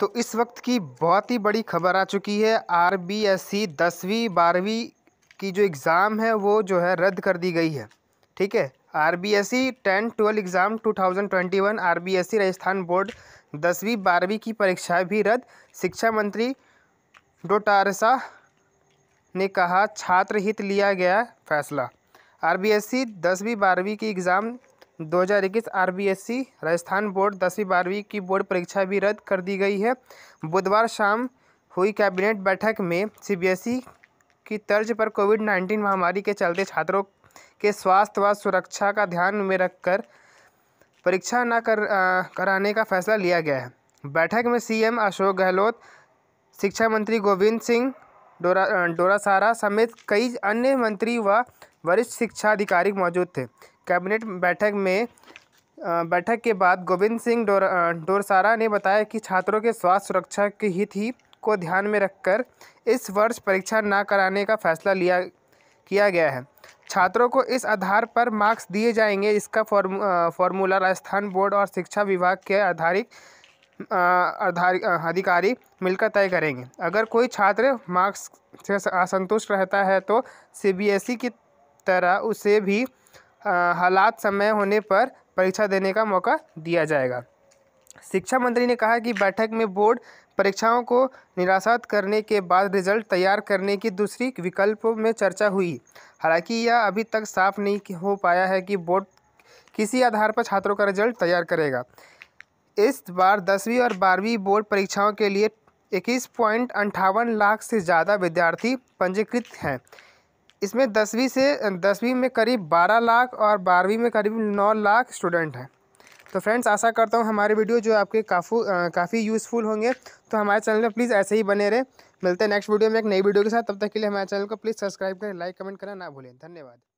तो इस वक्त की बहुत ही बड़ी खबर आ चुकी है आर बी एस सी दसवीं बारहवीं की जो एग्ज़ाम है वो जो है रद्द कर दी गई है ठीक है R B S C ten twelve exam two thousand twenty one R B S C Rajasthan board दसवीं बारहवीं की परीक्षाएं भी रद्द शिक्षा मंत्री डोटारसा ने कहा छात्र हित लिया गया फैसला आर बी एस सी दसवीं बारहवीं की एग्ज़ाम 2021 सी राजस्थान बोर्ड दसवीं बारहवीं की बोर्ड परीक्षा भी रद्द कर दी गई है बुधवार शाम हुई कैबिनेट बैठक में सीबीएसई की तर्ज पर कोविड नाइन्टीन महामारी के चलते छात्रों के स्वास्थ्य व सुरक्षा का ध्यान में रखकर परीक्षा न कर आ, कराने का फैसला लिया गया है बैठक में सीएम अशोक गहलोत शिक्षा मंत्री गोविंद सिंह डोरा डोरासारा समेत कई अन्य मंत्री व वरिष्ठ शिक्षा अधिकारी मौजूद थे कैबिनेट बैठक में बैठक के बाद गोविंद सिंह डोर डोरसारा ने बताया कि छात्रों के स्वास्थ्य सुरक्षा के हित ही को ध्यान में रखकर इस वर्ष परीक्षा ना कराने का फैसला लिया किया गया है छात्रों को इस आधार पर मार्क्स दिए जाएंगे इसका फॉर्म फॉर्मूला राजस्थान बोर्ड और शिक्षा विभाग के आधारित अधिकारी मिलकर तय करेंगे अगर कोई छात्र मार्क्स से असंतुष्ट रहता है तो सीबीएसई की तरह उसे भी हालात समय होने पर परीक्षा देने का मौका दिया जाएगा शिक्षा मंत्री ने कहा कि बैठक में बोर्ड परीक्षाओं को निराशात करने के बाद रिजल्ट तैयार करने की दूसरी विकल्प में चर्चा हुई हालांकि यह अभी तक साफ नहीं हो पाया है कि बोर्ड किसी आधार पर छात्रों का रिजल्ट तैयार करेगा इस बार दसवीं और बारहवीं बोर्ड परीक्षाओं के लिए इक्कीस पॉइंट अंठावन लाख से ज़्यादा विद्यार्थी पंजीकृत हैं इसमें दसवीं से दसवीं में करीब बारह लाख और बारहवीं में करीब नौ लाख स्टूडेंट हैं तो फ्रेंड्स आशा करता हूँ हमारे वीडियो जो आपके काफ़ू काफ़ी यूज़फुल होंगे तो हमारे चैनल में प्लीज़ ऐसे ही बने रहे मिलते हैं नेक्स्ट वीडियो में एक नई वीडियो के साथ तब तक के लिए हमारे चैनल को प्लीज़ सब्सक्राइब करें लाइक कमेंट करें ना भूलें धन्यवाद